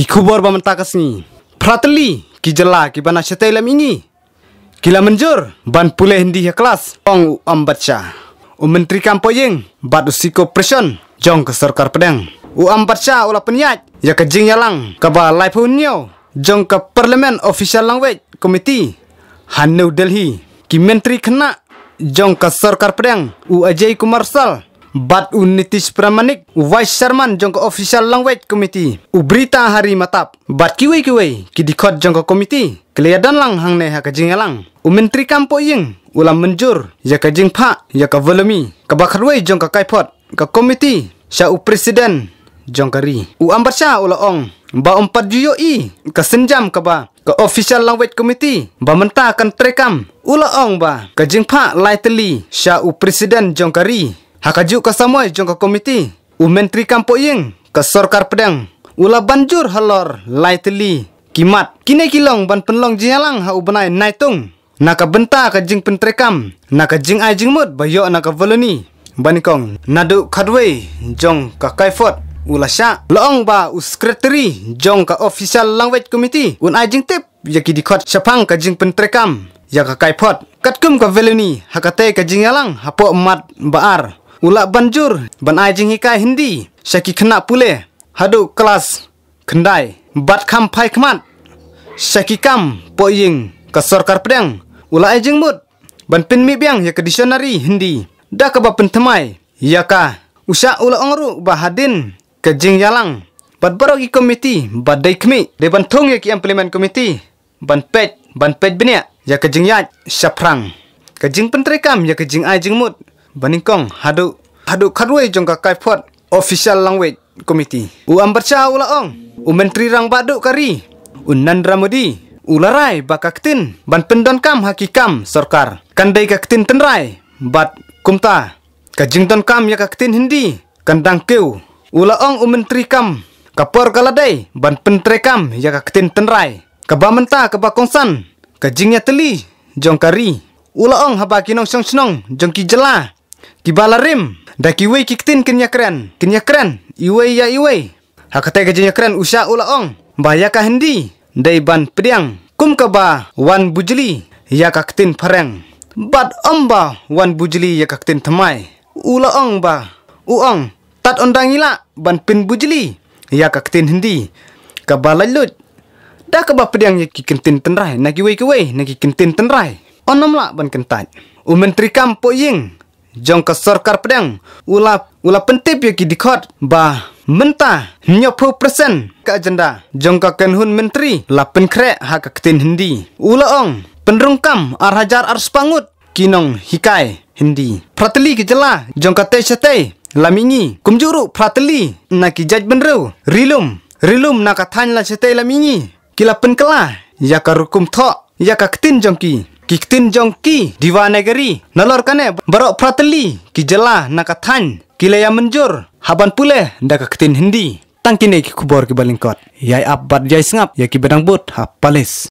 Ki kubor bamentakas ni. Prateli ki kibana ki bana setelam Kila menjur ban puleh hindi ya kelas ong um baca. U menteri kampoyeng bat usiko presion jong ke sarkar pedang. U am baca ulah penyat ya kejing lang, kaba life hunyo jong ke parlemen official language committee Han New Delhi ki menteri kena jong ke sarkar pedang u ajai kumarsal bat unitis pramanik vice chairman jongko official language committee ubrita hari matap bat kiwi kiwi kidikot jongko committee Kelihatan lang hangne u menteri kampo ying ulam menjur ya kajing pha ya ka volumi kabakharwei jongka kaipot ka committee sya u president jongkari u ambarsha ula ong ba Empat juyo i ka senjam kaba ka official language committee ba menta kan trekam ula ong ba ka Pak Lightly, Sha u president jongkari Hakaju kasamoi jongka komiti. Umentri kampo yeng ke sorkar pedang. Ula banjur halor lightly, kimat. kine kilong ban penlong jinyalang ha ubenai naitung. Naka benta ka jing pentrekam. Naka jing ai jing mut bayo naka voloni. Banikong nadu kadwe jong ka kaifot. Ula sya loong ba uskreteri jong ka official language komiti, Un ai jing tip yaki dikot syapang ka jing pentrekam. Ya ka kaifot. Katkum ka veloni hakate ka jinyalang hapo emat baar. Ula banjur ban ajing hika Hindi Syaki kena pule Hadu kelas Kendai Bat kam pai kemat Syaki kam Poying Kasor karpedang Ula ajing mut Ban pin mi biang ya kedisionari Hindi Da kebab pentemai, temai Ya ka Usha ula ongru bahadin Kejing yalang Bat barogi komiti Bat day kemi Deban tong ya ki implement komiti Ban pet, Ban pet benia Ya kejing yat Syaprang Kejing pentrekam ya kejing ajing mut baningkong hadu hadu karwai jongka kaifot official language committee u ambarcha ula ong u menteri rang badu kari un modi, ularai bakaktin ban pendon kam hakikam sorkar kandai kaktin tenrai bat kumta kajing ton kam ya kaktin hindi kandang keu ulaong umentri kam kapor kaladai ban pentre kam ya kaktin tenrai kabamenta kabakongsan kajingnya teli jongkari ulaong habakinong song snong jongki jela Kibala rim. Daki wei kiktin kinya keren. Kinya keren. Iwei ya iwei. Hakate gajinya keren usha ula ong. ka hendi. Dai ban pediang. Kum kaba wan bujli. Ya kaktin pereng. Bad omba wan bujli ya kaktin temai. Ula ong ba. Uong. Tat ondang ila ban pin bujli. Ya kaktin hendi. Kabala lut. ka kaba pediang ya kikintin tenrai. Nagi wei ke Nagi kintin tenrai. Onom la ban kentat. Umentri kampo ying. jong ka sarkar pdang ula ula pente pye ki dikhot ba menta nyo phu present ka agenda jong ka ken menteri la pen kre ha ka ktin hindi ula ong penrungkam ar hajar ar spangut kinong hikai hindi Prateli ki jela jong ka te chate lamingi kumjuru prateli na ki jaj benru rilum rilum na ka thanya la chate lamingi kila pen kala ya ka rukum tho ya ka ktin jong ki kiktin jongki diwa negeri nalor kane barok prateli ki jela nakathan ki leya menjur haban pule ndak ketin hindi tangkine ki kubor ki balingkot yai abad jai sengap yai ki bedang but ha palis